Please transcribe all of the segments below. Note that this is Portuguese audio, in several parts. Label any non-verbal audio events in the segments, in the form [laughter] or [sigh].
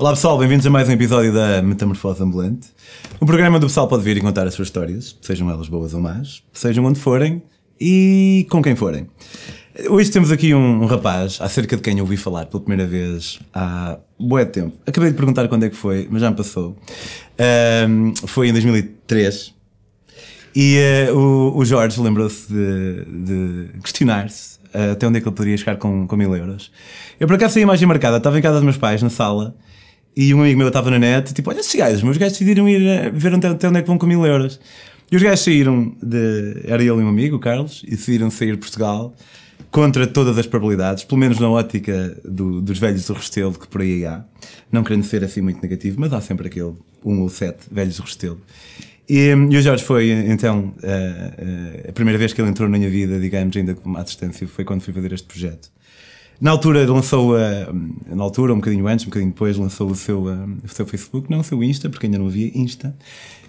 Olá pessoal, bem-vindos a mais um episódio da Metamorfose Ambulante. Um programa onde o pessoal pode vir e contar as suas histórias, sejam elas boas ou más, sejam onde forem e com quem forem. Hoje temos aqui um, um rapaz, acerca de quem eu ouvi falar pela primeira vez há bué de tempo. Acabei de perguntar quando é que foi, mas já me passou. Um, foi em 2003. E uh, o, o, Jorge lembrou-se de, de questionar-se uh, até onde é que ele poderia chegar com, com mil euros. Eu por acaso tenho a imagem marcada, estava em casa dos meus pais, na sala, e um amigo meu estava na net, tipo, olha esses gajos, meus gajos decidiram ir eh, ver é, até onde é que vão com mil euros. E os gajos saíram de. Era ele e um amigo, o Carlos, e decidiram sair de Portugal contra todas as probabilidades, pelo menos na ótica do, dos velhos do Restelo que por aí há. Não querendo ser assim muito negativo, mas há sempre aquele um ou sete velhos do Restelo. E, e o Jorge foi, então, a, eh, eh, a, primeira vez que ele entrou na minha vida, digamos, ainda como uma assistência, foi quando fui fazer este projeto. Na altura lançou, uh, na altura, um bocadinho antes, um bocadinho depois, lançou o seu, uh, o seu Facebook, não o seu Insta, porque ainda não havia Insta,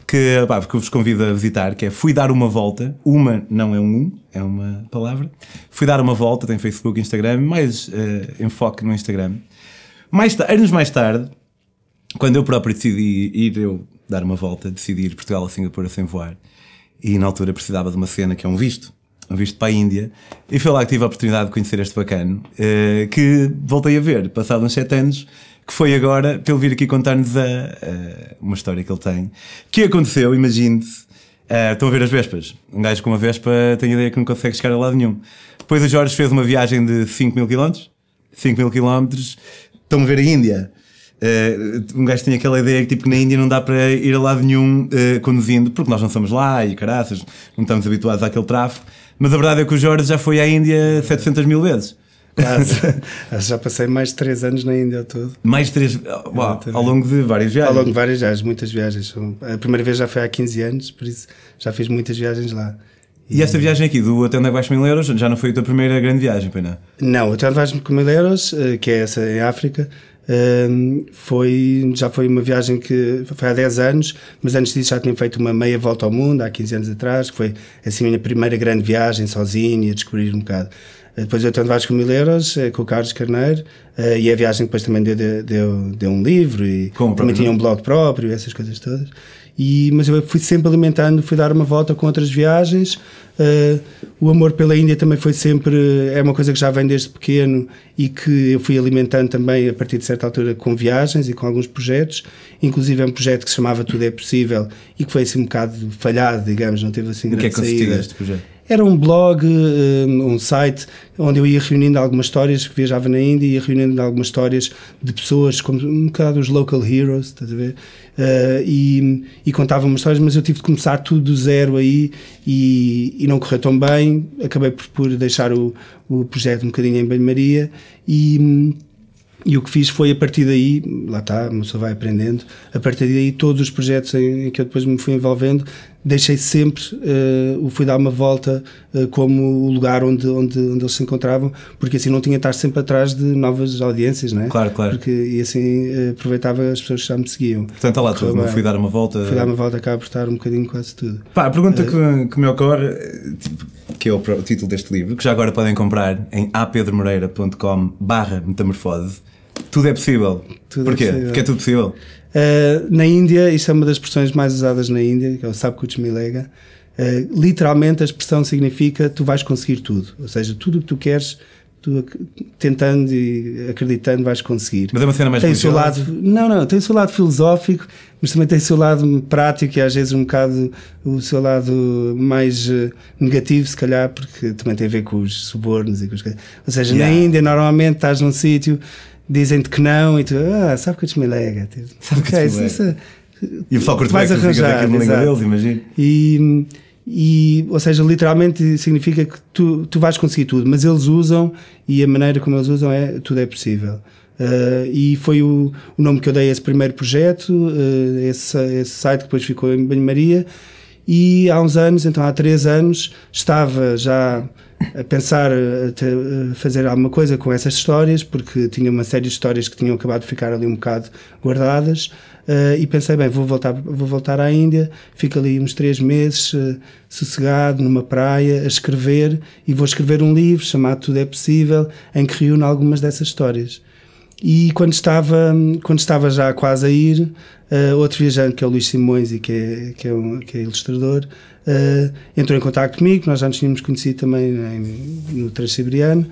que, pá, que eu vos convido a visitar, que é Fui Dar Uma Volta, uma não é um um, é uma palavra, Fui Dar Uma Volta, tem Facebook, Instagram, mais uh, enfoque no Instagram. Mais anos mais tarde, quando eu próprio decidi ir eu dar uma volta, decidi ir Portugal a Singapura sem voar, e na altura precisava de uma cena que é um visto, a visto para a Índia, e foi lá que tive a oportunidade de conhecer este bacano, eh, que voltei a ver, passado uns sete anos, que foi agora para ele vir aqui contar-nos eh, uma história que ele tem, que aconteceu, imagine-se, Uh, estão a ver as vespas. Um gajo com uma vespa tem a ideia que não consegue chegar a lado nenhum. Depois o Jorge fez uma viagem de 5 mil quilómetros. 5 mil quilómetros. Estão a ver a Índia. Uh, um gajo tem aquela ideia que, tipo, que na Índia não dá para ir a lado nenhum uh, conduzindo, porque nós não somos lá e caraças, não estamos habituados àquele tráfego. Mas a verdade é que o Jorge já foi à Índia 700 mil vezes. Quase. [laughs] já passei mais de 3 anos na Índia ao todo. Mais de 3? Ah, ao longo de várias viagens? Ao longo de várias viagens, muitas viagens. A primeira vez já foi há 15 anos, por isso já fiz muitas viagens lá. E, e esta viagem aqui, do Hotel Onde é Vais Mil Euros, já não foi a tua primeira grande viagem, pois não? Não, o Hotel Onde é Vais Mil Euros, eh, que é essa em África, foi, já foi uma viagem que foi há 10 anos, mas antes disso já tinha feito uma meia volta ao mundo, há 15 anos atrás, que foi assim a minha primeira grande viagem sozinho e a descobrir um bocado. Ah, depois eu Vasos com Mil Euros, eh, com o Carlos Carneiro, eh, e a viagem depois também deu, deu, deu, deu um livro e Como, também tinha um blog próprio, essas coisas todas. E, mas eu fui sempre alimentando, fui dar uma volta com outras viagens. Uh, o amor pela Índia também foi sempre. É uma coisa que já vem desde pequeno e que eu fui alimentando também a partir de certa altura com viagens e com alguns projetos. Inclusive, é um projeto que se chamava Tudo é Possível e que foi assim um bocado falhado, digamos, não teve assim grande O que é que este projeto? Era um blog, eh, um site, onde eu ia reunindo algumas histórias, que viajava na Índia, ia reunindo algumas histórias de pessoas, como um bocado os local heroes, estás a ver? Uh, e, e contava umas histórias, mas eu tive de começar tudo do zero aí e, e não correu tão bem. Acabei por, por deixar o, o projeto um bocadinho em banho-maria e. E o que fiz foi a partir daí, lá está, a pessoa vai aprendendo, a partir daí todos os projetos em, em que eu depois me fui envolvendo deixei sempre, uh, fui dar uma volta uh, como o lugar onde, onde, onde eles se encontravam, porque assim não tinha de estar sempre atrás de novas audiências, né Claro, claro. Porque, e assim eh, aproveitava as pessoas que já me seguiam. Portanto, olha tá lá tudo, não fui dar uma volta. Fui dar uma volta, acaba por estar um bocadinho quase tudo. Pá, a pergunta que, que me ocorre, que é o, o, título deste livro, que já agora podem comprar em apedremoreira.com barra metamorfose. Tudo é possível. Tudo é Porquê? É possível. Porque é tudo possível. Uh, na Índia, isto é uma das expressões mais usadas na Índia, que é o Sabkuch Milega. Uh, literalmente, a expressão significa tu vais conseguir tudo. Ou seja, tudo o que tu queres, tu tentando e acreditando vais conseguir. Mas é uma cena mais tem seu lado Não, não, tem o seu lado filosófico, mas também tem o seu lado prático e às vezes um bocado o seu lado mais eh, negativo, se calhar, porque também tem a ver com os subornos e com os... Ou seja, yeah. na Índia, normalmente estás num sítio, dizem-te que não e tu, ah, sabe que eu te me lega. Tipo, [laughs] sabe que é te me E o pessoal curte mais arranjar aquilo língua deles, imagino. E, e, ou seja, literalmente significa que tu, tu vais conseguir tudo, mas eles usam e a maneira como eles usam é tudo é possível. Uh, e foi o, o, nome que eu dei a esse primeiro projeto, uh, esse, esse site que depois ficou em Banho Maria. E há uns anos, então há três anos, estava já a pensar a fazer alguma coisa com essas histórias, porque tinha uma série de histórias que tinham acabado de ficar ali um bocado guardadas, uh, e pensei, bem, vou voltar, vou voltar à Índia, fico ali uns três meses, uh, sossegado, numa praia, a escrever, e vou escrever um livro chamado Tudo é Possível, em que reúno algumas dessas histórias. E quando estava, quando estava já quase a ir, uh, outro viajante, que é o Luís Simões e que é, que é, um, que é ilustrador, uh, entrou em contato comigo, nós já nos tínhamos conhecido também em, no Transsiberiano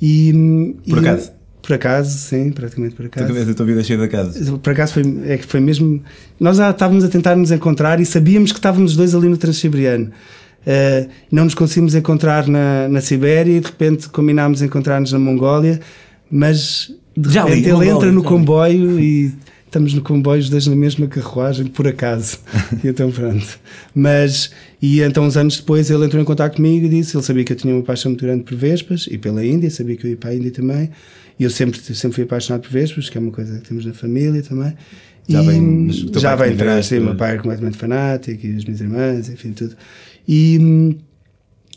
E, por acaso? E, por acaso, sim, praticamente por acaso. Praticamente a tua vida é cheia de acaso. Por acaso foi, é que foi mesmo. Nós já estávamos a tentar nos encontrar e sabíamos que estávamos dois ali no Transsiberiano Uh, eh, não nos conseguimos encontrar na, na Sibéria e de repente combinámos encontrar-nos na Mongólia, mas de Já repente, ele entra no comboio e estamos no comboio os dois na mesma carruagem, por acaso. [laughs] e então pronto. Mas, e então uns anos depois ele entrou em contato comigo e disse, ele sabia que eu tinha uma paixão muito grande por Vespas e pela Índia, sabia que eu ia para a Índia também. E eu sempre, sempre fui apaixonado por Vespas, que é uma coisa que temos na família também. Já e, vem, já vem atrás, sim, meu pai é completamente fanático e as minhas irmãs, enfim, tudo. E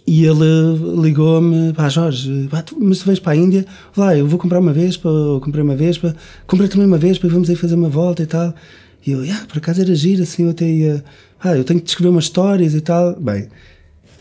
e ele ligou-me, pá, Jorge, pá, tu, mas tu vens para a Índia? Lá, eu vou comprar uma Vespa, ou comprei uma Vespa, comprei também uma Vespa e vamos aí fazer uma volta e tal. E eu, ah, por acaso era giro, assim, eu até ia, ah, eu tenho que escrever umas histórias e tal. Bem,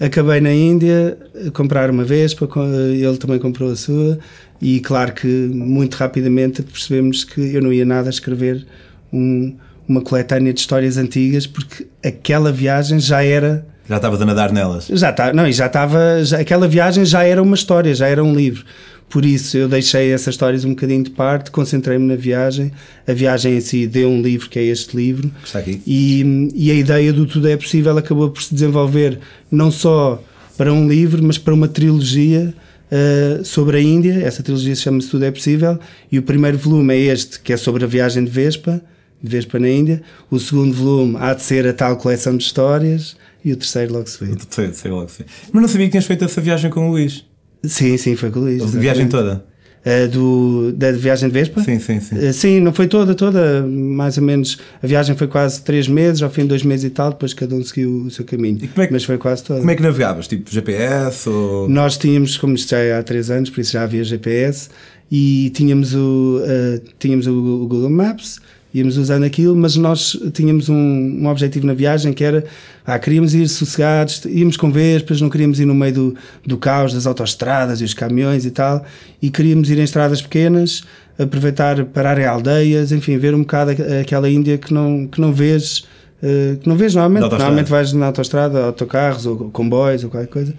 acabei na Índia a comprar uma Vespa, eh, ele também comprou a sua, e claro que muito rapidamente percebemos que eu não ia nada escrever um, uma coletânea de histórias antigas, porque aquela viagem já era já estavas a nadar nelas? Já tá, não, e já estava. Aquela viagem já era uma história, já era um livro. Por isso eu deixei essas histórias um bocadinho de parte, concentrei-me na viagem. A viagem em si deu um livro, que é este livro. Está aqui. E, e a ideia do Tudo é Possível acabou por se desenvolver não só para um livro, mas para uma trilogia. Uh, sobre a Índia, essa trilogia se chama-se Tudo é Possível, e o primeiro volume é este, que é sobre a viagem de Vespa, de Vespa na Índia. O segundo volume há de ser a tal coleção de histórias, e o terceiro logo se vê. O terceiro, logo se vê. Mas não sabia que tinhas feito essa viagem com o Luís. Sim, sim, foi com o Luís. A viagem toda? Uh, do, da viagem de Vespa? Sim, sim, sim. Uh, sim, não foi toda, toda, mais ou menos. A viagem foi quase 3 meses, ao fim de 2 meses e tal, depois cada um seguiu o seu caminho. É que, Mas foi quase toda. Como é que navegavas? Tipo GPS? Ou... Nós tínhamos, como já é há 3 anos, por isso já havia GPS, e tínhamos o, uh, tínhamos o Google Maps, íamos usando aquilo, mas nós tínhamos um, um objetivo na viagem que era, ah, queríamos ir sossegados, íamos com vespas, não queríamos ir no meio do, do caos das autoestradas e os caminhões e tal, e queríamos ir em estradas pequenas, aproveitar, parar em aldeias, enfim, ver um bocado aquela Índia que não, que não vês, eh, que não vês normalmente, normalmente vais na autoestrada, autocarros ou comboios ou qualquer coisa,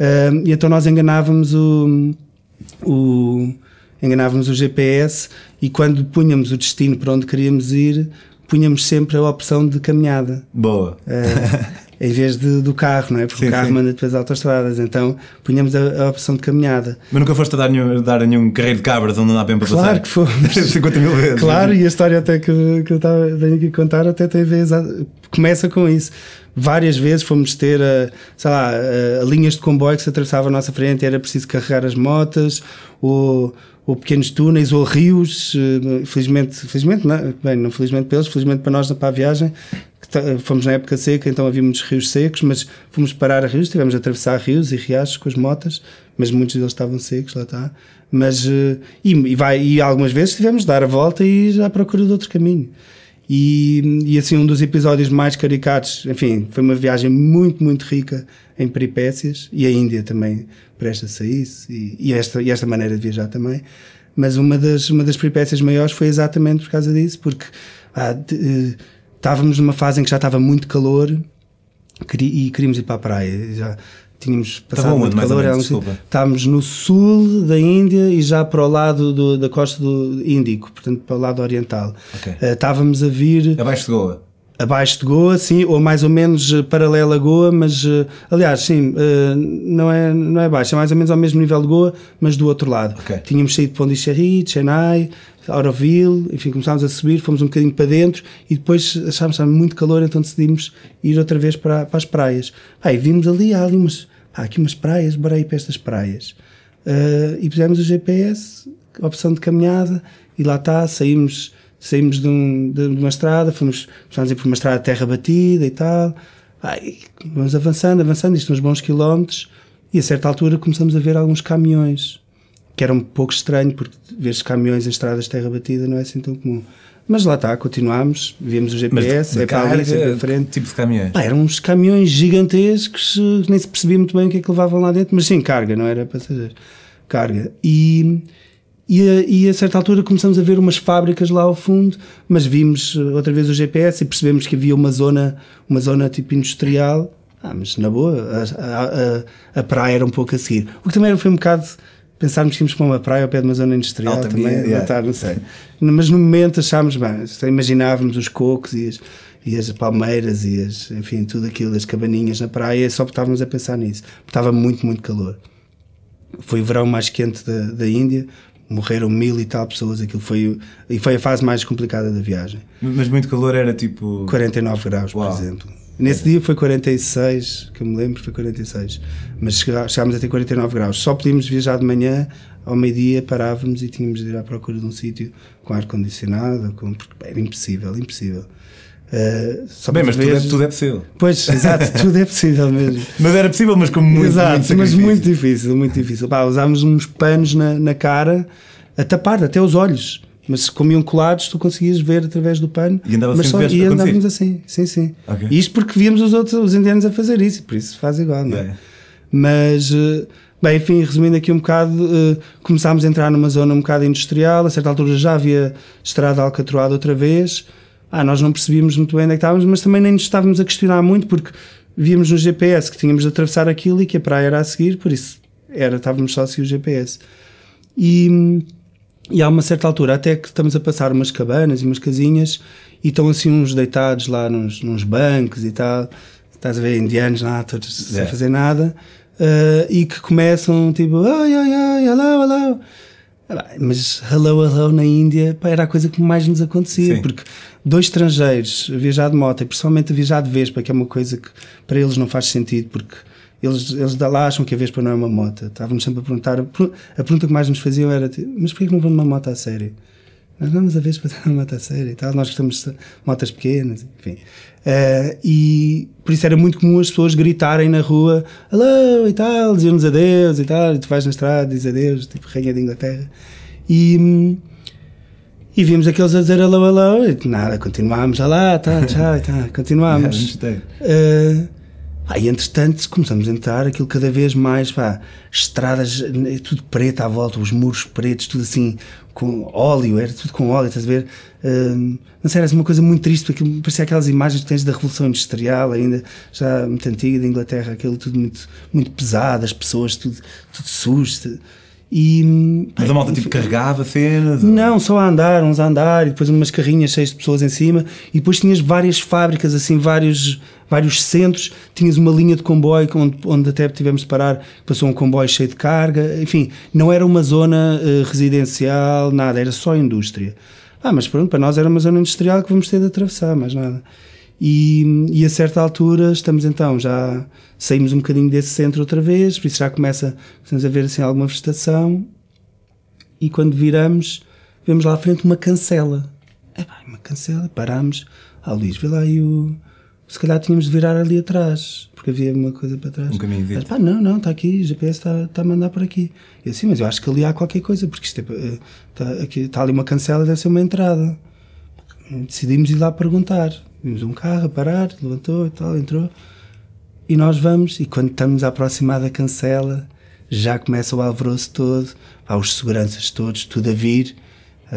ehm, e então nós enganávamos o, o enganávamos o GPS e quando punhamos o destino para onde queríamos ir, punhamos sempre a opção de caminhada. Boa! Uh, [laughs] em vez de, do carro, não é? Porque sim, o carro sim. manda depois autostradas, então punhamos a, a, opção de caminhada. Mas nunca foste a dar nenhum, dar nenhum carreiro de cabras onde não há bem para claro passar? Claro que fomos. 50 [laughs] mil vezes. Claro, é? e a história até que, que eu estava venho aqui contar até tem vezes, começa com isso. Várias vezes fomos ter, a, eh, sei lá, a, eh, eh, linhas de comboio que se atravessavam à nossa frente e era preciso carregar as motas, ou ou pequenos túneis ou rios, felizmente, felizmente não, é? bem, não felizmente para eles, felizmente para nós para a viagem, fomos na época seca, então havia muitos rios secos, mas fomos parar a rios, tivemos a atravessar rios e riachos com as motas, mas muitos deles estavam secos, lá está. Mas, eh, e, e, vai, e algumas vezes tivemos de dar a volta e ir à procura de outro caminho. E, e, assim, um dos episódios mais caricatos, enfim, foi uma viagem muito, muito rica em peripécias, e a Índia também presta-se a isso, e, e, esta, e esta maneira de viajar também. Mas uma das, uma das peripécias maiores foi exatamente por causa disso, porque ah, de, eh, estávamos numa fase em que já estava muito calor e queríamos ir para a praia. Já tínhamos passado muito calor. Menos, estávamos no sul da Índia e já para o lado do, da costa do Índico, portanto para o lado oriental. Okay. Uh, estávamos a vir. Abaixo de Goa. Abaixo de Goa, sim, ou mais ou menos eh, paralela a Goa, mas eh, aliás, sim, não, é, não é baixo, é mais ou menos ao mesmo nível de Goa, mas do outro lado. Okay. Tínhamos saído de de Chennai, Auroville, enfim, começámos a subir, fomos um bocadinho para dentro e depois achámos que muito calor, então decidimos ir outra vez para, para as praias. Ah, e vimos ali, há ali umas, há aqui umas praias, bora ir para estas praias. Uh, e pusemos o GPS, opção de caminhada, e lá está, saímos, saímos de, um, de uma estrada, fomos, estamos a ir por uma estrada de terra batida e tal. Ah, e vamos avançando, avançando, isto uns bons quilómetros, e a certa altura começamos a ver alguns caminhões que era um pouco estranho, porque ver caminhões em estradas de terra batida não é assim tão comum. Mas lá está, continuámos, vimos o GPS, é para ali, sempre em frente. tipo de caminhões? Pá, eram uns caminhões gigantescos, nem se percebia muito bem o que é que levavam lá dentro, mas sim, carga, não era passageiros. Carga. E, e a, e, a, certa altura começamos a ver umas fábricas lá ao fundo, mas vimos eh, outra vez o GPS e percebemos que havia uma zona, uma zona tipo industrial. Ah, mas na boa, a, a, a praia era um pouco a seguir. O que também foi um bocado pensarmos que íamos para uma praia ao pé de uma zona industrial Alta também, yeah, tá, não sei. Mas no momento achámos, bem, então imaginávamos os cocos e as, e as palmeiras e as, enfim, tudo aquilo, as cabaninhas na praia, só estávamos a pensar nisso. Estava muito, muito calor. Foi o verão mais quente da, da Índia, morreram mil e tal pessoas, aquilo foi, e foi a fase mais complicada da viagem. Mas muito calor era tipo... 49 graus, Uau. por exemplo Nesse dia foi 46, que eu me lembro, foi 46. Mas chegámos até 49 graus. Só podíamos viajar de manhã, ao meio-dia parávamos e tínhamos de ir à procura de um sítio com ar-condicionado, com... era impossível, impossível. Uh, só Bem, mas tudo é, tudo é, possível. Pois, exato, [laughs] tudo é possível mesmo. mas era possível, mas como muito Exato, muito mas muito difícil, muito difícil. Pá, usámos uns panos na, na cara a tapar até os olhos. Mas se comiam colados, tu conseguias ver através do pano. E, andava mas só, e andávamos assim, sim, sim. Okay. E isto porque víamos os outros, os indianos a fazer isso, por isso faz igual, não é? é. Mas, eh, bem, enfim, resumindo aqui um bocado, eh, começámos a entrar numa zona um bocado industrial, a certa altura já havia estrada alcatroada outra vez. Ah, nós não percebíamos muito bem onde é que estávamos, mas também nem nos estávamos a questionar muito, porque víamos no GPS que tínhamos de atravessar aquilo e que a praia era a seguir, por isso era, estávamos só a seguir o GPS. E e há uma certa altura, até que estamos a passar umas cabanas e umas casinhas, e estão assim uns deitados lá nos, nos bancos e tal. Estás a ver indianos lá, todos sem é. fazer nada. Uh, e que começam tipo, ai, ai, ai, hello, hello. Mas hello, hello na Índia pá, era a coisa que mais nos acontecia, Sim. porque dois estrangeiros a viajar de moto e principalmente a viajar de Vespa, que é uma coisa que para eles não faz sentido, porque eles, eles lá acham que a Vespa não é uma moto. Estavam-nos sempre a perguntar. A pergunta que mais nos faziam era: tipo, mas porquê que não vão numa moto a sério? Nós vamos a Vespa dar [laughs] uma moto a sério e tal. Nós gostamos de motas pequenas, enfim. Uh, e por isso era muito comum as pessoas gritarem na rua: alô e tal, diziam-nos adeus e tal. E tu vais na estrada, dizes adeus, tipo Rainha de Inglaterra. E. E vimos aqueles a dizer alô alô e nada, continuámos, lá, tá, tchau, tá, [laughs] continuámos. uh, Aí, entretanto, começamos a entrar aquilo cada vez mais, pá, estradas, tudo preto à volta, os muros pretos, tudo assim, com óleo, era tudo com óleo, estás a ver? Um, não sei, era assim uma coisa muito triste, porque parecia aquelas imagens que tens da Revolução Industrial, ainda já muito antiga, da Inglaterra, aquilo tudo muito, muito pesado, as pessoas, tudo, tudo sujo. E, Mas a malta tipo carregava cenas? Não, ou... só a andar, uns a andar, e depois umas carrinhas cheias de pessoas em cima, e depois tinhas várias fábricas, assim, vários, vários centros, tinhas uma linha de comboio onde, onde até tivemos de parar, passou um comboio cheio de carga, enfim, não era uma zona uh, residencial, nada, era só indústria. Ah, mas pronto, para nós era uma zona industrial que vamos ter de atravessar, mais nada. E, e, a certa altura estamos então, já saímos um bocadinho desse centro outra vez, por isso já começa a ver assim alguma vegetação. E quando viramos, vemos lá à frente uma cancela. É bem, uma cancela, paramos. Ah, Luís, vê lá o. Se calhar tínhamos de virar ali atrás, porque havia uma coisa para trás. Um caminho de pá, não, não, está aqui, o GPS está, está a mandar por aqui. Eu assim, mas eu acho que ali há qualquer coisa, porque isto é, está, eh, aqui, está ali uma cancela, deve ser uma entrada. Decidimos ir lá perguntar Vimos um carro a parar, levantou e tal, entrou. E nós vamos, e quando estamos a aproximar da cancela, já começa o alvoroço todo, há os seguranças todos, tudo a vir,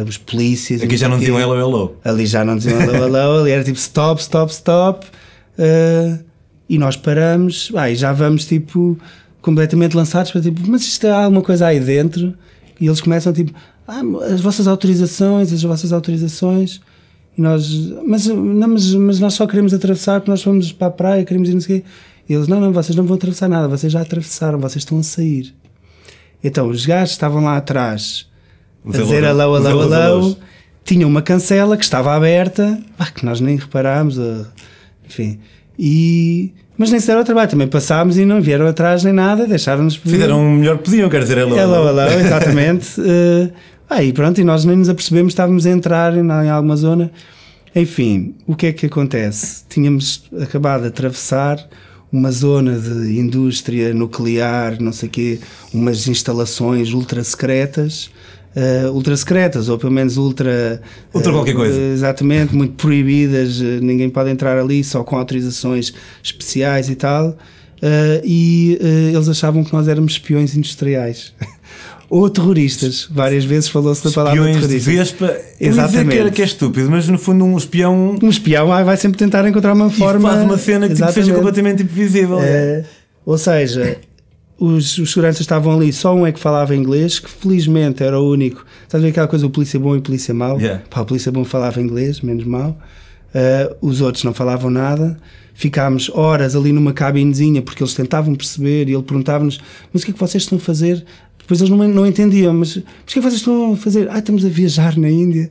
os polícias. Aqui já não diziam hello, hello. Ali já não diziam hello, hello, ali era tipo stop, stop, stop. Uh, e nós paramos, ah, e já vamos tipo completamente lançados para tipo, mas isto há é alguma coisa aí dentro? E eles começam tipo, ah, as vossas autorizações, as vossas autorizações. E nós, mas, não, mas, mas nós só queremos atravessar, porque nós fomos para a praia, queremos ir não sei o quê. E eles, não, não, vocês não vão atravessar nada, vocês já atravessaram, vocês estão a sair. Então, os gajos estavam lá atrás a Zelo, dizer alô, alô, alô. Tinha uma cancela que estava aberta, ah, que nós nem reparámos, enfim. E mas nem se deram ao trabalho, também passámos e não vieram atrás nem nada, deixaram-nos Fizeram o melhor que podiam, quer dizer, hello, hello. hello, hello exatamente. uh, Aí ah, pronto, e nós nem nos apercebemos, estávamos a entrar em, em alguma zona. Enfim, o que é que acontece? Tínhamos acabado de atravessar uma zona de indústria nuclear, não sei quê, umas instalações ultra secretas, uh, ultra secretas, ou pelo menos ultra. Ultra uh, qualquer coisa. Exatamente, muito proibidas, eh, ninguém pode entrar ali, só com autorizações especiais e tal. Uh, e eles achavam que nós éramos espiões industriais. [laughs] ou terroristas. Várias vezes falou-se da palavra terrorista. De Vespa. Exatamente. Que, era que é estúpido, mas no fundo um espião. Um espião vai, sempre tentar encontrar uma forma. E faz uma cena que tipo, seja completamente imprevisível. É. é, ou seja, os, os seguranças estavam ali, só um é que falava inglês, que felizmente era o único. Estás a ver aquela coisa, o polícia bom e o polícia mau? Yeah. Pá, o polícia bom falava inglês, menos mal. Uh, eh, os outros não falavam nada. Ficámos horas ali numa cabinezinha porque eles tentavam perceber e ele perguntava-nos: Mas o que é que vocês estão a fazer depois eles não, não entendiam, mas, mas o que é que vocês estão a fazer? Ah, estamos a viajar na Índia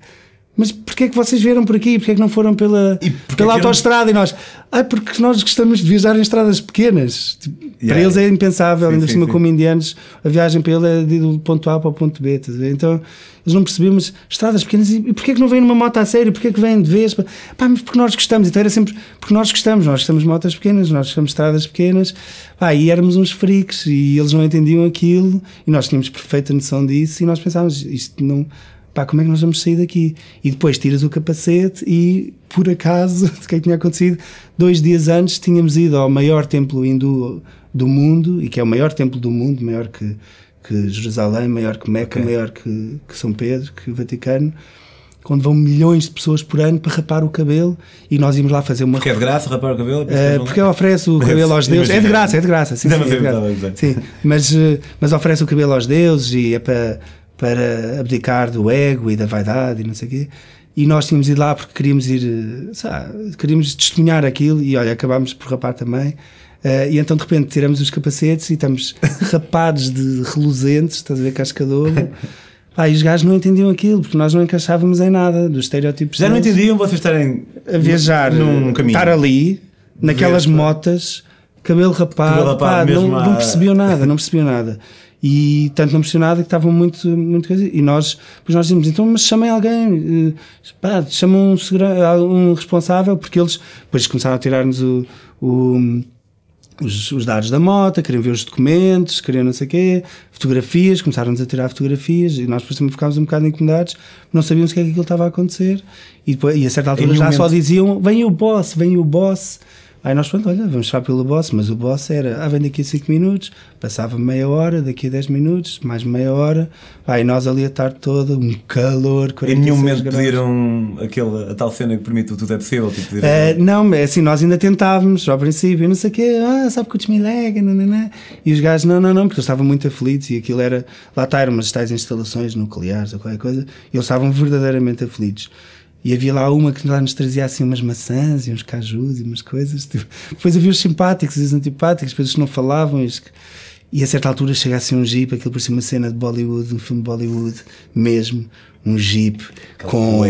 mas porquê é que vocês vieram por aqui? Porquê é que não foram pela, pela autoestrada? E nós, ah, porque nós gostamos de viajar em estradas pequenas. Tipo, para eles é impensável, sim, ainda por cima, sim. como indianos, a viagem para eles é de do ponto A para o ponto B. Então eles não percebemos estradas pequenas e, e porquê é que não vêm numa moto a sério? Porquê é que vêm de vez? Pá, mas porque nós gostamos. Então era sempre porque nós gostamos, nós gostamos de motas pequenas, nós gostamos de estradas pequenas. Pá, e éramos uns freaks e eles não entendiam aquilo e nós tínhamos perfeita noção disso e nós pensávamos, isto não pá, como é que nós vamos sair daqui? E depois tiras o capacete e, por acaso, o que é que tinha acontecido? Dois dias antes tínhamos ido ao maior templo hindu do mundo, e que é o maior templo do mundo, maior que, que Jerusalém, maior que Meca, okay. maior que, que São Pedro, que o Vaticano quando vão milhões de pessoas por ano para rapar o cabelo e nós íamos lá fazer uma. Porque é de graça rapar o cabelo? Uh, porque oferece o [laughs] cabelo aos deuses. É de graça, é de graça. Sim, sim, é de graça. sim, mas, eh, mas oferece o cabelo aos deuses e é para, para abdicar do ego e da vaidade e não sei o quê. E nós tínhamos ido lá porque queríamos ir, eh, sabe, queríamos testemunhar aquilo e olha, acabámos por rapar também. Uh, e então de repente tiramos os capacetes e estamos [laughs] rapados de reluzentes, estás a ver, cascador. Pá, e os gajos não entendiam aquilo, porque nós não encaixávamos em nada dos estereótipos. Já não entendiam vocês estarem a viajar, num, eh, caminho estar ali, naquelas motas, cabelo rapado, cabelo rapado pá, não, a... não percebiam nada, não percebiam nada e tanto não percebeu nada que estavam muito, muito E nós, pois nós dizemos, então, mas chamem alguém, eh, pá, um, um responsável, porque eles depois começaram a tirar-nos o, o os, os, dados da moto, queriam ver os documentos, queriam não sei o quê, fotografias, começaram-nos a tirar fotografias e nós depois também ficámos um bocado incomodados, não sabíamos o que é que aquilo estava a acontecer e, depois, e a certa altura já momento... só diziam vem o boss, vem o boss Aí nós, pronto, olha, vamos só pelo boss, mas o boss era, ah, vem daqui a 5 minutos, passava meia hora, daqui a 10 minutos, mais meia hora, aí nós ali a tarde toda, um calor, 46 Em nenhum momento graus. pediram aquele, a tal cena que permite o tudo é possível? Tipo, é, não, é assim, nós ainda tentávamos, ao princípio, não sei o quê, ah, sabe que o desmilega, nananã, e os gajos, não, não, não, porque eles estavam muito aflitos e aquilo era, lá está, eram umas tais instalações nucleares ou qualquer coisa, e eles estavam verdadeiramente aflitos. E havia lá uma que lá nos trazia assim umas maçãs e uns cajus e umas coisas. Tipo. Depois havia os simpáticos e os antipáticos, depois os que não falavam. E, e a certa altura chega assim um jeep, aquilo por cima uma cena de Bollywood, um filme de Bollywood mesmo. Um jeep com,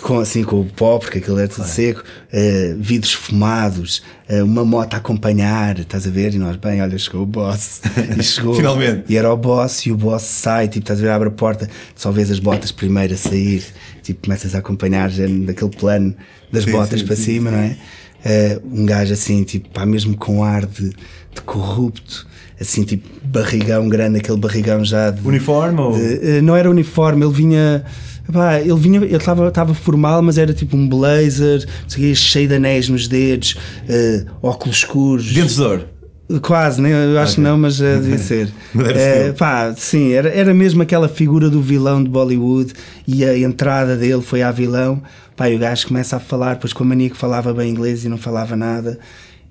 com, assim, com o pó, porque aquilo era é tudo claro. seco, uh, vidros fumados, uh, uma moto a acompanhar, estás a ver? E nós, bem, olha, chegou o boss. [laughs] E chegou. Finalmente. E era o boss, e o boss sai, tipo, estás a ver, abre a porta, só vês as botas primeiro a sair tipo, começas a acompanhar já daquele plano das sim, botas sim, para sim, cima, não é? Uh, um gajo assim, tipo, pá, mesmo com ar de, de corrupto, assim, tipo, barrigão grande, aquele barrigão já de, Uniforme ou? De, uh, não era uniforme, ele vinha. Pá, ele vinha, ele estava formal, mas era tipo um blazer, cheio de anéis nos dedos, uh, óculos escuros. vendedor Quase, né? eu acho okay. que não, mas uh, devia [laughs] ser. uh, pá, sim, era, era mesmo aquela figura do vilão de Bollywood e a entrada dele foi a vilão. Pá, e o gajo começa a falar, pois com a mania que falava bem inglês e não falava nada.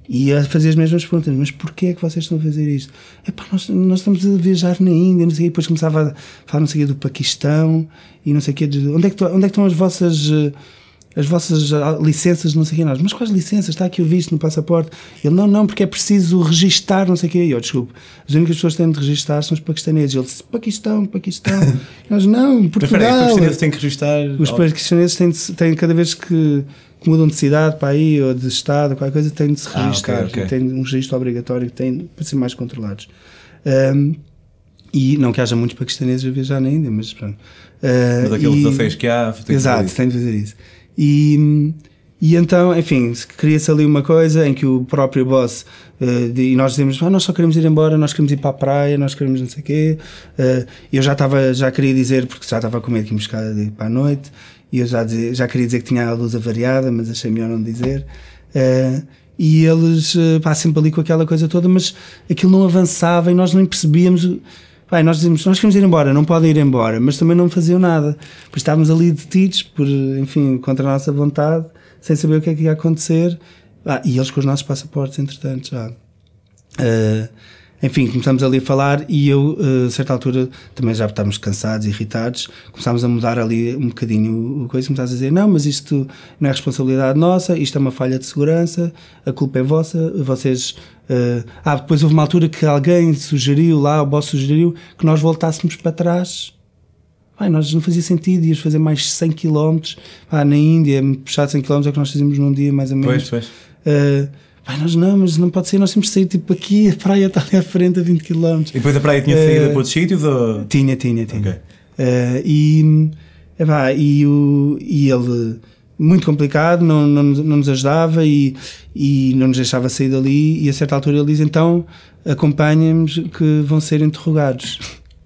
E a fazer as mesmas perguntas, mas porquê é que vocês estão a fazer isto? É pá, nós, nós estamos a viajar na Índia, não sei, e depois começava a falar, não sei, do Paquistão e não sei o quê. onde, é que, onde é que estão as vossas. Uh, as vossas ah, licenças, não sei o que nós, mas quais licenças? Está aqui o visto no passaporte? Ele, não, não, porque é preciso registar, não sei o que Eu, desculpe, as únicas pessoas que têm de registar são os paquistaneses. Ele disse, Paquistão, Paquistão. [laughs] nós, não, então, Portugal. Mas, os paquistaneses têm que registar Os paquistaneses têm, de, têm cada vez que, que, mudam de cidade para aí, ou de estado, qualquer coisa, têm de se registar Ah, okay, okay. Tem um registro obrigatório que têm para ser mais controlados. Um, e não que haja muitos paquistaneses a viajar na Índia, mas pronto. Uh, mas aqueles e, 16 que há, tem Exato, têm tem de fazer isso. E, e então, enfim, cria-se ali uma coisa em que o próprio boss uh, e nós dizemos, ah, nós só queremos ir embora, nós queremos ir para a praia, nós queremos não sei o quê. Uh, eu já estava, já queria dizer, porque já estava com medo que me buscar de ir para a noite, e eu já, dizia, já queria dizer que tinha a luz avariada, mas achei melhor não dizer. Uh, e eles uh, passam sempre ali com aquela coisa toda, mas aquilo não avançava e nós nem percebíamos Pai, nós dizíamos, nós queremos ir embora, não podem ir embora, mas também não faziam nada, pois estávamos ali detidos, por, enfim, contra a nossa vontade, sem saber o que é que ia acontecer. Ah, e eles com os nossos passaportes, entretanto, já. Uh, enfim, começamos ali a falar e eu, ah, a certa altura, também já estávamos cansados, irritados, começámos a mudar ali um bocadinho o coisa, começámos a dizer, não, mas isto não é responsabilidade nossa, isto é uma falha de segurança, a culpa é vossa, vocês Uh, ah, depois houve uma altura que alguém sugeriu lá, o boss sugeriu, que nós voltássemos para trás. Pai, nós não fazia sentido, ias fazer mais 100 km. Ah, na Índia, puxar 100 km é o que nós fazíamos num dia, mais ou menos. Pois, pois. Uh, eh, Pai, nós não, mas não pode ser, nós temos de sair tipo aqui, a praia está ali à frente a 20 km. E depois a praia tinha saída uh, eh, para outros sítios? Ou? Tinha, tinha, tinha. Okay. Uh, e, epá, e, o, e ele muito complicado, não, não, não nos ajudava e, e não nos deixava sair dali. E a certa altura ele diz: Então acompanhem-nos que vão ser interrogados.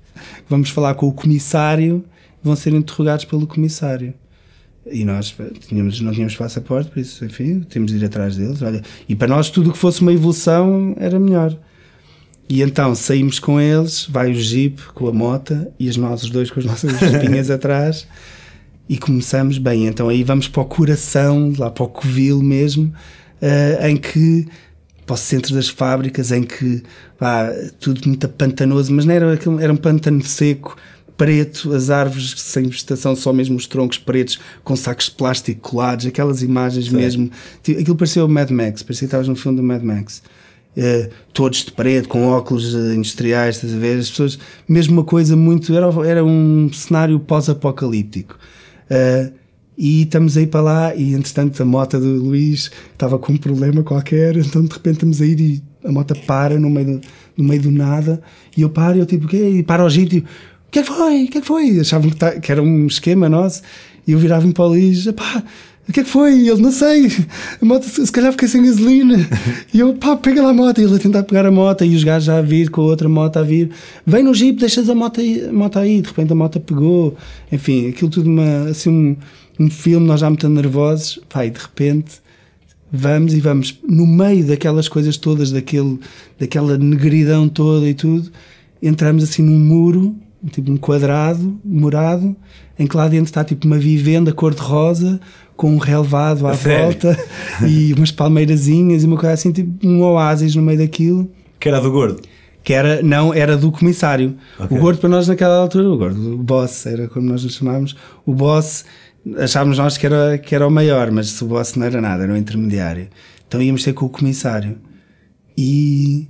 [laughs] Vamos falar com o comissário, vão ser interrogados pelo comissário. E nós tínhamos, não tínhamos passaporte, por isso, enfim, temos de ir atrás deles. Olha. E para nós, tudo o que fosse uma evolução era melhor. E então saímos com eles, vai o jeep com a mota e os nós dois com as [laughs] nossas espinhas atrás. E começamos, bem, então aí vamos para o coração, lá para o Covil mesmo, uh, em que para o centro das fábricas, em que pá, tudo muito pantanoso, mas não era, era um pantano seco, preto, as árvores sem vegetação, só mesmo os troncos pretos com sacos de plástico colados, aquelas imagens Sim. mesmo. Aquilo parecia o Mad Max, parecia que estavas no filme do Mad Max. Uh, todos de preto, com óculos eh, industriais, estás a ver? As pessoas, mesmo uma coisa muito. Era, era um cenário pós-apocalíptico. Uh, e estamos aí para lá, e entretanto a moto do Luís estava com um problema qualquer, então de repente estamos a ir e a moto para no meio do, no meio do nada, e eu paro, e eu tipo, o quê? E paro ao jeito, tipo, e o que é que foi? O que é que foi? Achavam que, tá, que era um esquema nosso, e eu virava-me para o Luís, pá, o que é que foi? E ele, não sei, a moto, se calhar fiquei sem gasolina. [laughs] e eu, pá, pega lá a moto. E ele a tentar pegar a moto, e os gajos já a vir com a outra moto a vir. Vem no jeep, deixas a moto, aí, a moto aí. De repente a moto pegou. Enfim, aquilo tudo, uma, assim, um, um filme, nós já muito nervosos. Pá, e de repente vamos e vamos. No meio daquelas coisas todas, daquele, daquela negridão toda e tudo, entramos assim num muro tipo um quadrado morado, em que lá dentro está tipo uma vivenda cor-de-rosa, com um relevado à volta e umas palmeirazinhas e uma coisa assim, tipo um oásis no meio daquilo. Que era do gordo? Que era, não, era do comissário. Okay. O gordo para nós naquela altura, o gordo, o boss, era como nós nos chamávamos, o boss, achávamos nós que era, que era o maior, mas o boss não era nada, era o intermediário. Então íamos ter com o comissário. E,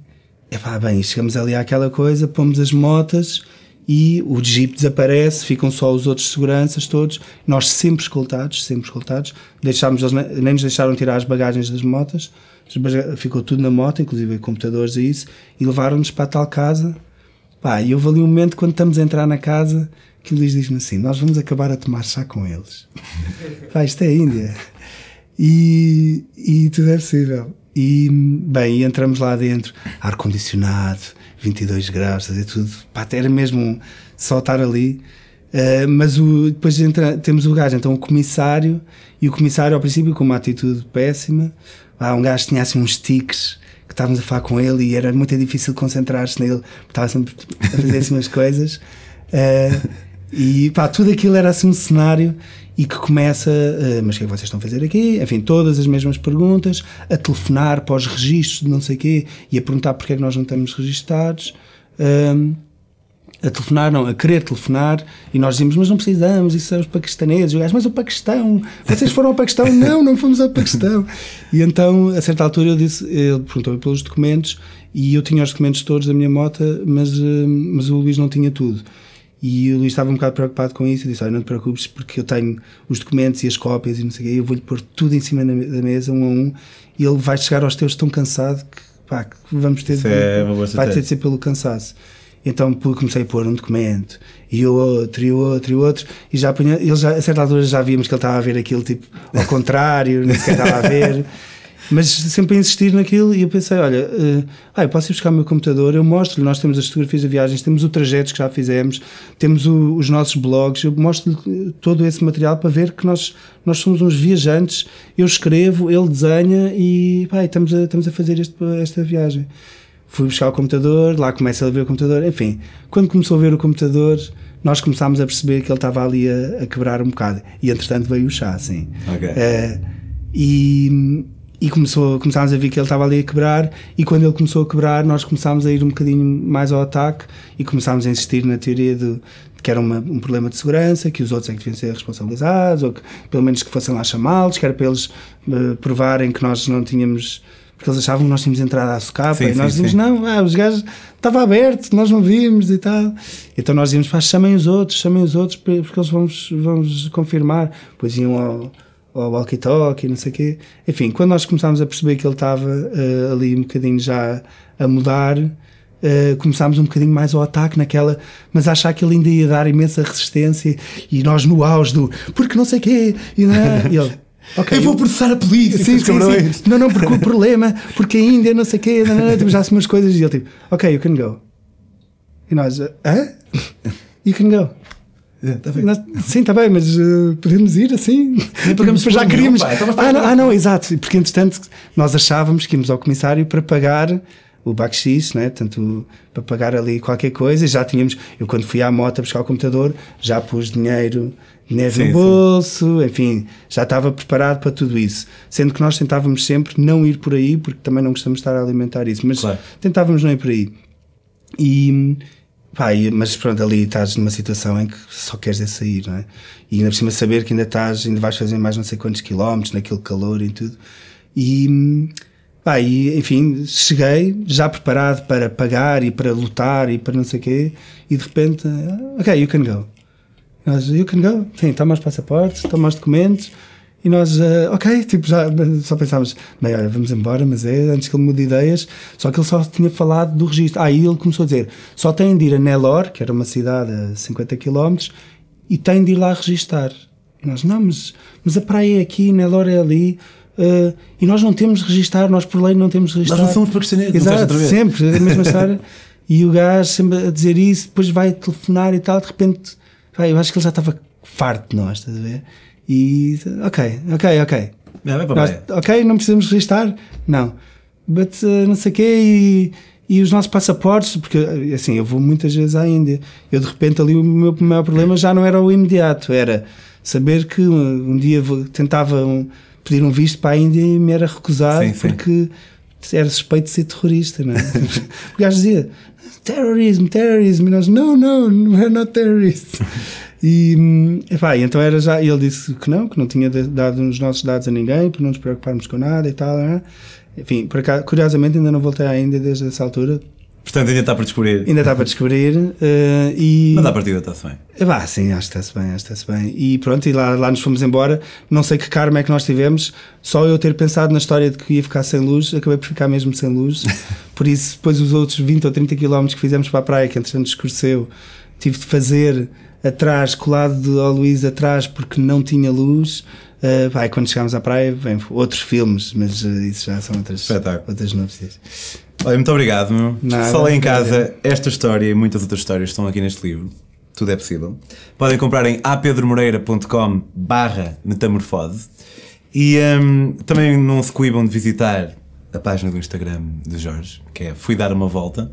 epá, bem, chegamos ali àquela coisa, pomos as motas e o Jeep desaparece, ficam só os outros seguranças todos, nós sempre escoltados, sempre escoltados, deixámos, eles nem nos deixaram tirar as bagagens das motas, ficou tudo na moto, inclusive computadores e isso, e levaram-nos para a tal casa, pá, e houve ali um momento quando estamos a entrar na casa, que o Luís diz-me assim, nós vamos acabar a tomar chá com eles, [laughs] pá, isto é a Índia, e, e tudo é possível, e, bem, entramos lá dentro, ar-condicionado, 22 graus, fazer tudo. Pá, era mesmo só estar ali. Uh, mas o, depois entra, temos o gajo, então o comissário, e o comissário ao princípio com uma atitude péssima. Lá um gajo tinha assim uns tiques que estávamos a falar com ele e era muito difícil concentrar-se nele, porque estava sempre a fazer assim umas coisas. Uh, [laughs] E pá, tudo aquilo era assim um cenário e que começa, uh, mas o que é que vocês estão a fazer aqui? Enfim, todas as mesmas perguntas, a telefonar para os registros de não sei o quê e a perguntar porque é que nós não estamos registados. Um, ehm, a telefonar, não, a querer telefonar, e nós dizemos mas não precisamos, isso são os paquistaneses, o gajo, mas o Paquistão, vocês foram ao Paquistão? [laughs] não, não fomos ao Paquistão. E então, a certa altura, eu disse, ele perguntou-me pelos documentos, e eu tinha os documentos todos da minha moto, mas, eh, mas o Luís não tinha tudo. E o Luís estava um bocado preocupado com isso. ele disse: Olha, não te preocupes, porque eu tenho os documentos e as cópias e não sei o quê. Eu vou-lhe pôr tudo em cima da mesa, um a um, e ele vai chegar aos teus tão cansado que, pá, que vamos ter de, é vai ter de ser pelo cansaço. Então comecei a pôr um documento e outro, e outro, e outro, e já apanhei, ele já, a certa altura já víamos que ele estava a ver aquilo tipo ao contrário, o que estava a ver. [laughs] Mas sempre a insistir naquilo e eu pensei: olha, uh, eh, ah, eu posso ir buscar o meu computador, eu mostro-lhe. Nós temos as fotografias de viagens, temos o trajeto que já fizemos, temos o, os nossos blogs. Eu mostro-lhe eh, todo esse material para ver que nós, nós somos uns viajantes. Eu escrevo, ele desenha e pá, estamos, a, estamos a fazer este, esta viagem. Fui buscar o computador, lá começa a ver o computador. Enfim, quando começou a ver o computador nós começámos a perceber que ele estava ali a, a, quebrar um bocado. E entretanto veio o chá, sim. Okay. Uh, e, e começou, começámos a ver que ele estava ali a quebrar e quando ele começou a quebrar nós começámos a ir um bocadinho mais ao ataque e começámos a insistir na teoria de, que era uma, um problema de segurança, que os outros é que deviam ser responsabilizados ou que pelo menos que fossem lá chamá-los, que era para eles uh, provarem que nós não tínhamos porque eles achavam que nós tínhamos entrado à socapa sim, e nós dizíamos, não, ah, os gajos estava aberto, nós não vimos e tal. Então nós dizíamos, pá, chamem os outros, chamem os outros porque eles vão-vos confirmar. Pois iam ao ou walkie-talkie, não sei o quê. Enfim, quando nós começámos a perceber que ele estava uh, ali um bocadinho já a mudar, uh, começámos um bocadinho mais ao ataque naquela, mas achar que ele ainda ia dar imensa resistência e nós no auge do porque não sei o quê, e, não, é? e ele, [laughs] Okay. Eu vou processar a polícia. Sim, sim, sim. Não, não, porque o problema, porque ainda não sei o quê, não, não, não, tipo, já se umas coisas e ele tipo, ok, you can go. E nós, hã? [laughs] You can go. Está bem. sim, está bem, mas uh, podemos ir assim? Pagamos já queríamos. Então ah, ah, não, ah, não, exato. Porque, entretanto, nós achávamos que íamos ao comissário para pagar o baxis, né? tanto para pagar ali qualquer coisa. Já tínhamos, eu quando fui à moto a buscar o computador, já pus dinheiro, dinheiro sim, no bolso, sim. enfim, já estava preparado para tudo isso. Sendo que nós tentávamos sempre não ir por aí, porque também não gostamos de estar a alimentar isso, mas claro. tentávamos não ir por aí. E, Pá, mas pronto, ali estás numa situação em que só queres é sair, não é? E ainda por cima saber que ainda estás, ainda vais fazer mais não sei quantos quilómetros naquele calor e tudo. E, pá, e enfim, cheguei já preparado para pagar e para lutar e para não sei o quê, e de repente, ah, ok, you can go. Nós, you can go, sim, toma os passaportes, toma os documentos, e nós, uh, ok, tipo, já, só pensávamos, melhor vamos embora, mas é antes que ele mude ideias. Só que ele só tinha falado do registro. Aí ah, ele começou a dizer: só tem de ir a Nelor, que era uma cidade a 50 km, e tem de ir lá registar. E nós, não, mas, mas a praia é aqui, Nelor é ali. Uh, e nós não temos de registar, nós por lei não temos de registar. Nós não somos paquistaneses, Exato, sempre, é a mesma [laughs] história. E o gajo sempre a dizer isso, depois vai telefonar e tal, de repente, vai, eu acho que ele já estava farto de nós, estás a ver? E ok, ok, ok. é Nós, ok, não precisamos registar? Não. But uh, não sei o quê e, e, os nossos passaportes, porque eh, assim, eu vou muitas vezes à Índia. Eu de repente ali o meu maior problema já não era o imediato, era saber que um, um dia tentava um, pedir um visto para a Índia e me era recusado sim, porque sim. era suspeito de ser terrorista, não é? [laughs] o gajo dizia terrorismo, terrorismo, e nós, não, não, we're not terrorists [laughs] E, vai então era já, ele disse que não, que não tinha dado os nossos dados a ninguém, para não nos preocuparmos com nada e tal. Né? Enfim, por acaso, curiosamente ainda não voltei ainda desde essa altura. Portanto, ainda está para descobrir. Ainda está para descobrir. Uh, e... Mas à partida está-se bem. Ah, sim, acho que está-se bem, acho que está-se bem. E pronto, e lá, lá nos fomos embora. Não sei que karma é que nós tivemos. Só eu ter pensado na história de que ia ficar sem luz, acabei por ficar mesmo sem luz. [laughs] Por isso, depois os outros 20 ou 30 quilómetros que fizemos para a praia, que entretanto escureceu, tive de fazer atrás, colado de ao Luís atrás porque não tinha luz. Uh, pá, quando chegámos à praia, bem, outros filmes, mas uh, isso já são outras, outras núpcias. Olha, muito obrigado, meu. Nada, Só lá em casa, é. esta história e muitas outras histórias estão aqui neste livro. Tudo é possível. Podem comprar em apedromoreira.com barra metamorfose e um, também não se coibam de visitar a página do Instagram do Jorge, que é Fui Dar Uma Volta.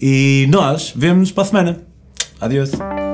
E nós vemos para a semana. Adeus.